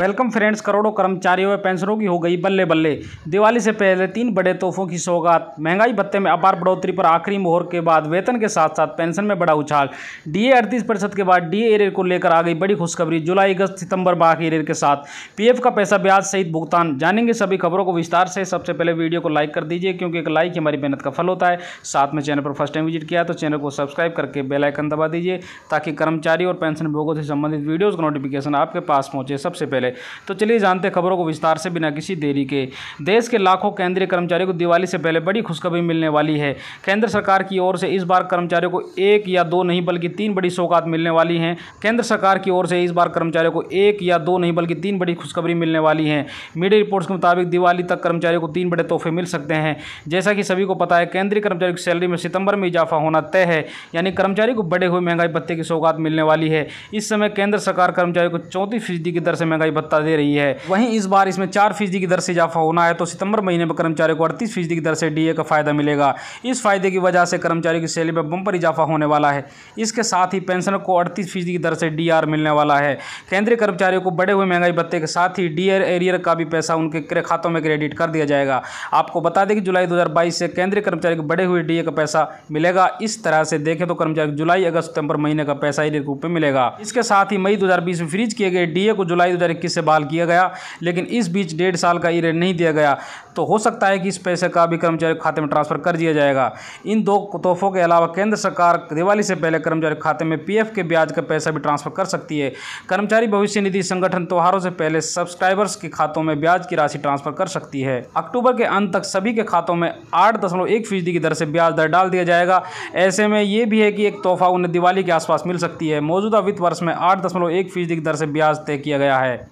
welcome friends करोड़ों कर्मचारियों व पेंशनों की हो गई बल्ले बल्ले दिवाली से पहले तीन बड़े तोहफों की सौगात महंगाई भत्ते में अपार बढ़ोतरी पर आखिरी मोहर के बाद वेतन के साथ साथ पेंशन में बड़ा उछाल डीए अड़तीस प्रतिशत के बाद डीए एरियर को लेकर आ गई बड़ी खुशखबरी जुलाई अगस्त सितंबर बाकी एरियर के साथ पी का पैसा ब्याज सहित भुगतान जानेंगे सभी खबरों को विस्तार से सबसे पहले वीडियो को लाइक कर दीजिए क्योंकि एक लाइक हमारी मेहनत का फल होता है साथ में चैनल पर फर्स्ट टाइम विजिट किया तो चैनल को सब्सक्राइब करके बेलाइकन दबा दीजिए ताकि कर्मचारी और पेंशन भोगों से संबंधित वीडियोज़ का नोटिफिकेशन आपके पास पहुँचे सबसे पहले है तो चलिए जानते खबरों को विस्तार से बिना किसी देरी के देश के लाखों केंद्रीय कर्मचारियों को दिवाली से पहले बड़ी खुशखबरी मिलने वाली है केंद्र सरकार की ओर से इस बार कर्मचारियों को एक या दो नहीं बल्कि तीन बड़ी सौगात मिलने वाली हैं केंद्र सरकार की ओर से इस बार कर्मचारियों को एक या दो नहीं बल्कि तीन बड़ी खुशखबरी मिलने वाली है मीडिया रिपोर्ट्स के मुताबिक दिवाली तक कर्मचारियों को तीन बड़े तोहफे मिल सकते हैं जैसा कि सभी को पता है केंद्रीय कर्मचारियों की सैलरी में सितंबर में इजाफा होना तय है यानी कर्मचारी को बढ़े हुए महंगाई भत्ते की सौगात मिलने वाली है इस समय केंद्र सरकार कर्मचारियों को चौंतीस फीसदी की दर से महंगाई भत्ता दे रही है वहीं इस बार इसमें चार फीसदी की दर से इजाफा होना है तो सितंबर महीने में कर्मचारियों को अड़तीस फीसदी की दर से डीए का फायदा मिलेगा इस फायदे की वजह से कर्मचारियों की सैलरी में बम्पर इजाफा होने वाला है इसके साथ ही पेंशनर को अड़तीस फीसदी की दर से डी मिलने वाला है केंद्रीय कर्मचारियों को बढ़े हुए महंगाई भत्ते के साथ ही डी एरियर का भी पैसा उनके खातों में क्रेडिट कर दिया जाएगा आपको बता दें कि जुलाई दो से केंद्रीय कर्मचारी को बढ़े हुए डीए का पैसा मिलेगा इस तरह से देखें तो कर्मचारी जुलाई अगस्त सितंबर महीने का पैसा ही रूप में मिलेगा इसके साथ ही मई 2020 में फ्रीज किए गए डीए को जुलाई दो से बहाल किया गया लेकिन इस बीच डेढ़ साल का रेट नहीं दिया गया तो हो सकता है कि इस पैसे का भी कर्मचारी खाते में ट्रांसफर कर दिया जाएगा इन दो तोहफों के अलावा केंद्र सरकार दिवाली से पहले कर्मचारी खाते में पी के ब्याज का पैसा भी ट्रांसफर कर सकती है कर्मचारी भविष्य निधि संगठन त्योहारों से पहले सब्सक्राइबर्स के खातों में ब्याज की राशि ट्रांसफर कर सकती है अक्टूबर के अंत तक सभी के खातों में आठ दशमलव एक फीसदी की दर से ब्याज दर डाल दिया जाएगा ऐसे में यह भी है कि एक तोहफा उन्हें दिवाली के आसपास मिल सकती है मौजूदा वित्त वर्ष में आठ दशमलव एक फीसदी की दर से ब्याज तय किया गया है